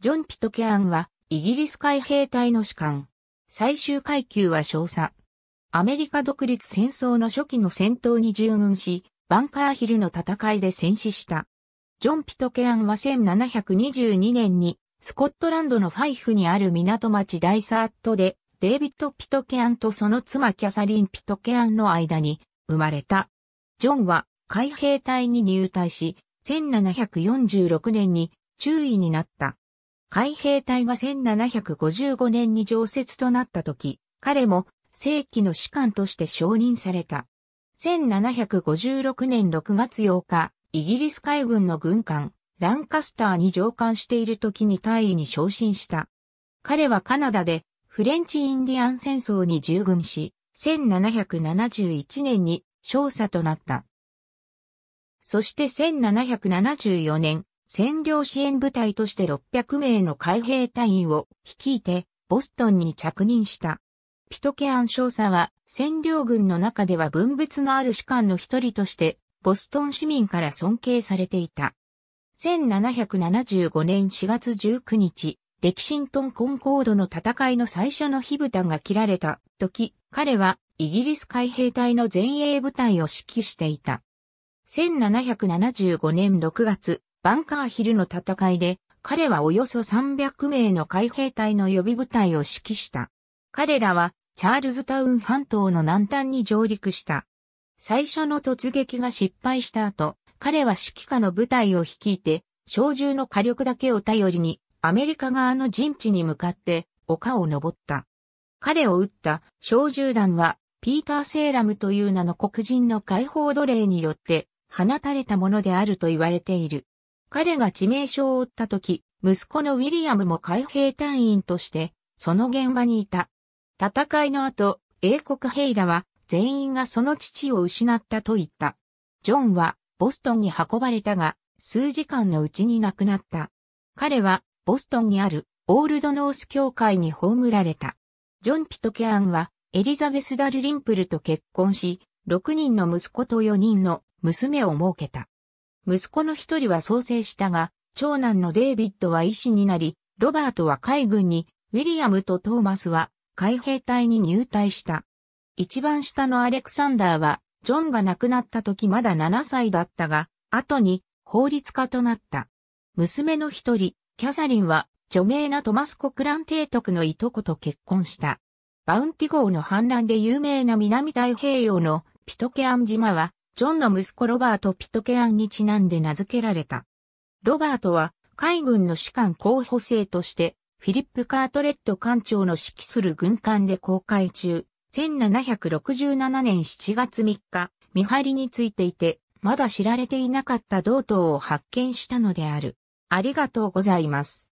ジョン・ピトケアンは、イギリス海兵隊の士官。最終階級は少佐。アメリカ独立戦争の初期の戦闘に従軍し、バンカーヒルの戦いで戦死した。ジョン・ピトケアンは1722年に、スコットランドのファイフにある港町ダイサートで、デイビッド・ピトケアンとその妻キャサリン・ピトケアンの間に生まれた。ジョンは海兵隊に入隊し、1746年に中尉になった。海兵隊が1755年に常設となった時、彼も正規の士官として承認された。1756年6月8日、イギリス海軍の軍艦、ランカスターに乗艦している時に大尉に昇進した。彼はカナダでフレンチインディアン戦争に従軍し、1771年に少佐となった。そして1774年、占領支援部隊として600名の海兵隊員を率いて、ボストンに着任した。ピトケアン少佐は、占領軍の中では分別のある士官の一人として、ボストン市民から尊敬されていた。1775年4月19日、レキシントンコンコードの戦いの最初の火蓋が切られた時、彼はイギリス海兵隊の前衛部隊を指揮していた。1775年6月、バンカーヒルの戦いで、彼はおよそ300名の海兵隊の予備部隊を指揮した。彼らは、チャールズタウン半島の南端に上陸した。最初の突撃が失敗した後、彼は指揮下の部隊を率いて、小銃の火力だけを頼りに、アメリカ側の陣地に向かって、丘を登った。彼を撃った小銃弾は、ピーター・セーラムという名の黒人の解放奴隷によって、放たれたものであると言われている。彼が致命傷を負った時、息子のウィリアムも海兵隊員として、その現場にいた。戦いの後、英国兵らは全員がその父を失ったと言った。ジョンはボストンに運ばれたが、数時間のうちに亡くなった。彼はボストンにあるオールドノース教会に葬られた。ジョン・ピトケアンはエリザベス・ダルリンプルと結婚し、6人の息子と4人の娘を設けた。息子の一人は創生したが、長男のデイビッドは医師になり、ロバートは海軍に、ウィリアムとトーマスは海兵隊に入隊した。一番下のアレクサンダーは、ジョンが亡くなった時まだ7歳だったが、後に法律家となった。娘の一人、キャサリンは、著名なトマス・コクラン提督のいとこと結婚した。バウンティ号の反乱で有名な南太平洋のピトケアン島は、ジョンの息子ロバート・ピトケアンにちなんで名付けられた。ロバートは海軍の士官候補生として、フィリップ・カートレット艦長の指揮する軍艦で公開中、1767年7月3日、見張りについていて、まだ知られていなかった道東を発見したのである。ありがとうございます。